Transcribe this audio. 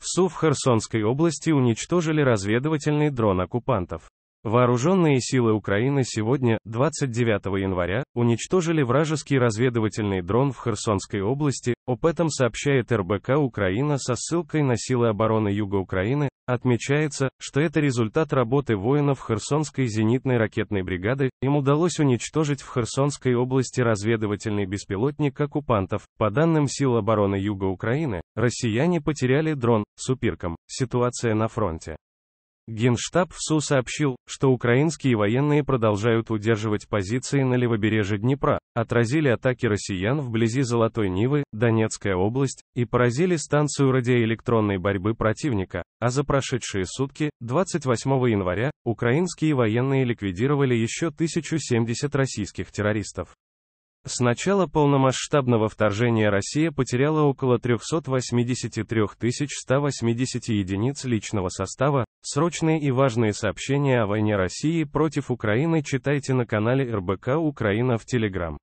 В СУ в Херсонской области уничтожили разведывательный дрон оккупантов. Вооруженные силы Украины сегодня, 29 января, уничтожили вражеский разведывательный дрон в Херсонской области, об этом сообщает РБК Украина со ссылкой на силы обороны Юга Украины, отмечается, что это результат работы воинов Херсонской зенитной ракетной бригады, им удалось уничтожить в Херсонской области разведывательный беспилотник оккупантов, по данным сил обороны Юга Украины, россияне потеряли дрон, с упирком, ситуация на фронте. Генштаб ВСУ сообщил, что украинские военные продолжают удерживать позиции на левобережье Днепра, отразили атаки россиян вблизи Золотой Нивы, Донецкая область, и поразили станцию радиоэлектронной борьбы противника, а за прошедшие сутки, 28 января, украинские военные ликвидировали еще 1070 российских террористов. С начала полномасштабного вторжения Россия потеряла около 383 180 единиц личного состава. Срочные и важные сообщения о войне России против Украины читайте на канале РБК Украина в Телеграм.